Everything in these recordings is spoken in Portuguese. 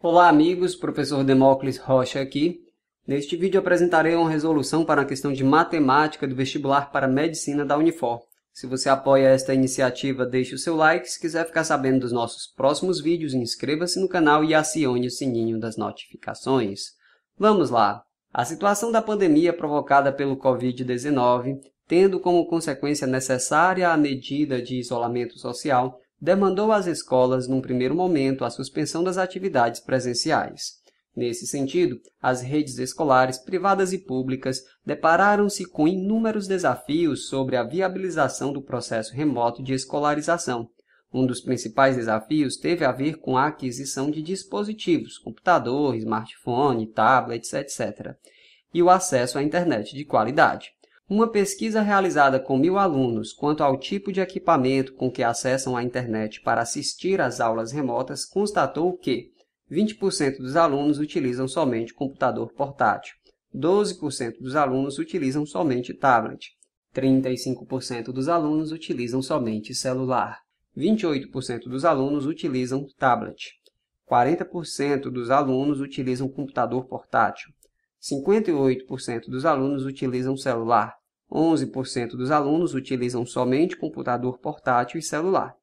Olá amigos, professor Demócles Rocha aqui. Neste vídeo apresentarei uma resolução para a questão de matemática do vestibular para medicina da Unifor. Se você apoia esta iniciativa, deixe o seu like. Se quiser ficar sabendo dos nossos próximos vídeos, inscreva-se no canal e acione o sininho das notificações. Vamos lá! A situação da pandemia provocada pelo Covid-19, tendo como consequência necessária a medida de isolamento social, demandou às escolas, num primeiro momento, a suspensão das atividades presenciais. Nesse sentido, as redes escolares privadas e públicas depararam-se com inúmeros desafios sobre a viabilização do processo remoto de escolarização. Um dos principais desafios teve a ver com a aquisição de dispositivos, computador, smartphone, tablets, etc., e o acesso à internet de qualidade. Uma pesquisa realizada com mil alunos quanto ao tipo de equipamento com que acessam a internet para assistir às aulas remotas constatou que 20% dos alunos utilizam somente computador portátil, 12% dos alunos utilizam somente tablet, 35% dos alunos utilizam somente celular, 28% dos alunos utilizam tablet, 40% dos alunos utilizam computador portátil, 58% dos alunos utilizam celular, 11% dos alunos utilizam somente computador portátil e celular.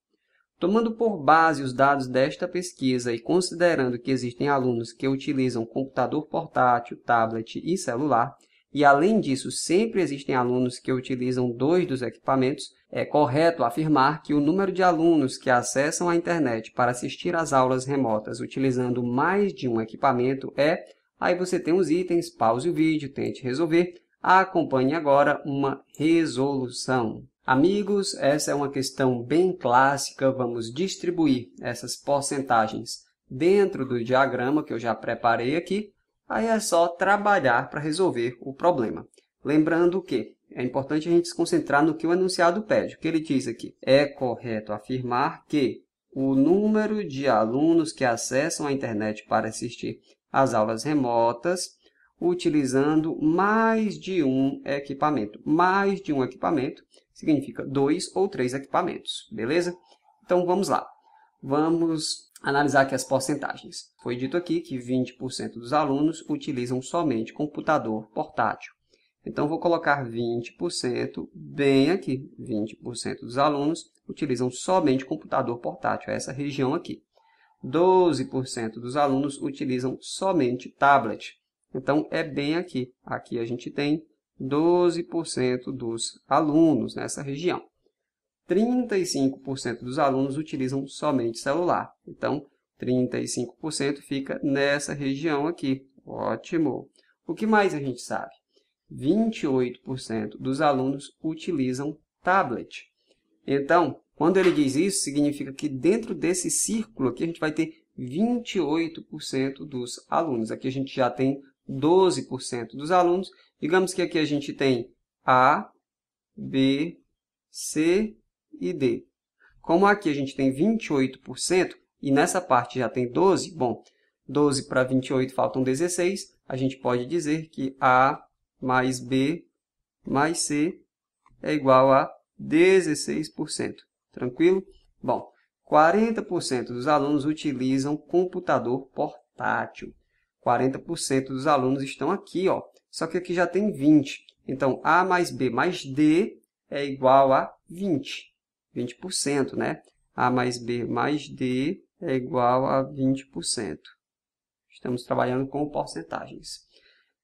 Tomando por base os dados desta pesquisa e considerando que existem alunos que utilizam computador portátil, tablet e celular, e além disso sempre existem alunos que utilizam dois dos equipamentos, é correto afirmar que o número de alunos que acessam a internet para assistir às aulas remotas utilizando mais de um equipamento é. Aí você tem os itens, pause o vídeo, tente resolver Acompanhe agora uma resolução. Amigos, essa é uma questão bem clássica. Vamos distribuir essas porcentagens dentro do diagrama que eu já preparei aqui. Aí é só trabalhar para resolver o problema. Lembrando que é importante a gente se concentrar no que o enunciado pede. O que ele diz aqui? É correto afirmar que o número de alunos que acessam a internet para assistir às aulas remotas utilizando mais de um equipamento. Mais de um equipamento significa dois ou três equipamentos, beleza? Então vamos lá. Vamos analisar aqui as porcentagens. Foi dito aqui que 20% dos alunos utilizam somente computador portátil. Então vou colocar 20% bem aqui. 20% dos alunos utilizam somente computador portátil, é essa região aqui. 12% dos alunos utilizam somente tablet. Então, é bem aqui. Aqui a gente tem 12% dos alunos nessa região. 35% dos alunos utilizam somente celular. Então, 35% fica nessa região aqui. Ótimo! O que mais a gente sabe? 28% dos alunos utilizam tablet. Então, quando ele diz isso, significa que dentro desse círculo aqui a gente vai ter 28% dos alunos. Aqui a gente já tem 12% dos alunos. Digamos que aqui a gente tem A, B, C e D. Como aqui a gente tem 28% e nessa parte já tem 12, bom, 12 para 28 faltam 16, a gente pode dizer que A mais B mais C é igual a 16%. Tranquilo? Bom, 40% dos alunos utilizam computador portátil. 40% dos alunos estão aqui, ó. Só que aqui já tem 20. Então, A mais B mais D é igual a 20. 20%, né? A mais B mais D é igual a 20%. Estamos trabalhando com porcentagens.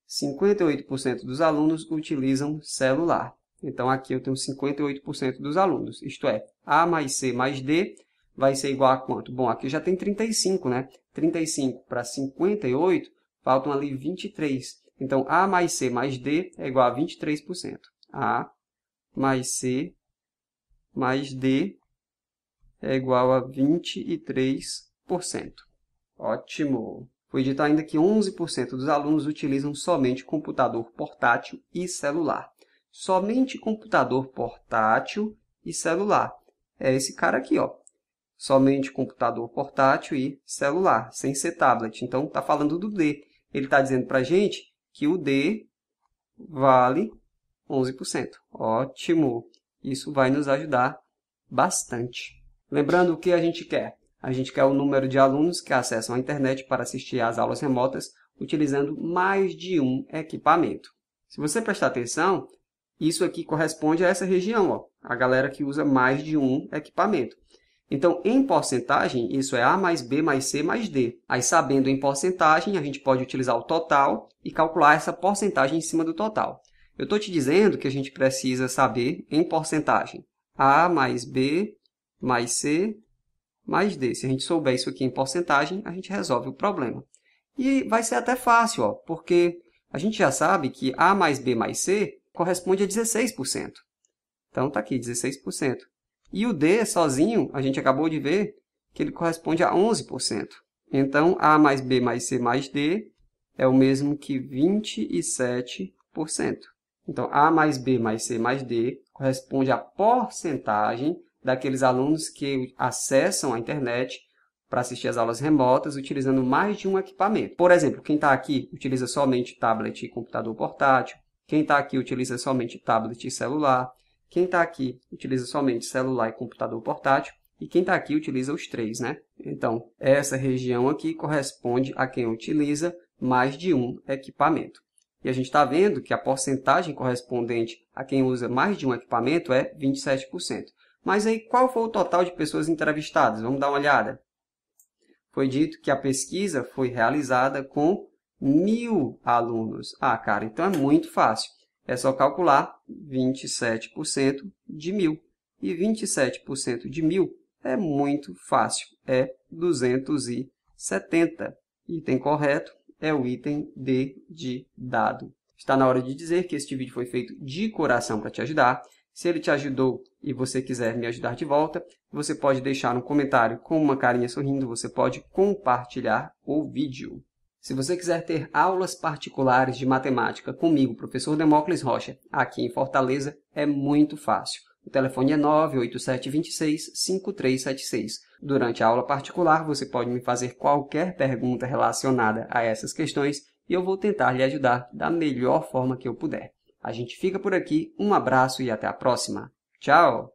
58% dos alunos utilizam celular. Então, aqui eu tenho 58% dos alunos, isto é, A mais C mais D vai ser igual a quanto? Bom, aqui já tem 35, né? 35 para 58 Faltam ali 23. Então, A mais C mais D é igual a 23%. A mais C mais D é igual a 23%. Ótimo! Foi dito tá ainda que 11% dos alunos utilizam somente computador portátil e celular. Somente computador portátil e celular. É esse cara aqui, ó. Somente computador portátil e celular, sem ser tablet. Então, está falando do D ele está dizendo para a gente que o D vale 11%. Ótimo! Isso vai nos ajudar bastante. Lembrando o que a gente quer. A gente quer o número de alunos que acessam a internet para assistir às aulas remotas utilizando mais de um equipamento. Se você prestar atenção, isso aqui corresponde a essa região, ó, a galera que usa mais de um equipamento. Então, em porcentagem, isso é A mais B mais C mais D. Aí, sabendo em porcentagem, a gente pode utilizar o total e calcular essa porcentagem em cima do total. Eu estou te dizendo que a gente precisa saber em porcentagem. A mais B mais C mais D. Se a gente souber isso aqui em porcentagem, a gente resolve o problema. E vai ser até fácil, ó, porque a gente já sabe que A mais B mais C corresponde a 16%. Então, está aqui, 16%. E o D sozinho, a gente acabou de ver que ele corresponde a 11%. Então, A mais B mais C mais D é o mesmo que 27%. Então, A mais B mais C mais D corresponde à porcentagem daqueles alunos que acessam a internet para assistir às aulas remotas utilizando mais de um equipamento. Por exemplo, quem está aqui utiliza somente tablet e computador portátil, quem está aqui utiliza somente tablet e celular, quem está aqui utiliza somente celular e computador portátil, e quem está aqui utiliza os três, né? Então, essa região aqui corresponde a quem utiliza mais de um equipamento. E a gente está vendo que a porcentagem correspondente a quem usa mais de um equipamento é 27%. Mas aí, qual foi o total de pessoas entrevistadas? Vamos dar uma olhada. Foi dito que a pesquisa foi realizada com mil alunos. Ah, cara, então é muito fácil. É só calcular 27% de 1.000. E 27% de 1.000 é muito fácil, é 270. Item correto é o item D de dado. Está na hora de dizer que este vídeo foi feito de coração para te ajudar. Se ele te ajudou e você quiser me ajudar de volta, você pode deixar um comentário com uma carinha sorrindo, você pode compartilhar o vídeo. Se você quiser ter aulas particulares de matemática comigo, professor Demócles Rocha, aqui em Fortaleza, é muito fácil. O telefone é 987265376. Durante a aula particular, você pode me fazer qualquer pergunta relacionada a essas questões e eu vou tentar lhe ajudar da melhor forma que eu puder. A gente fica por aqui, um abraço e até a próxima. Tchau!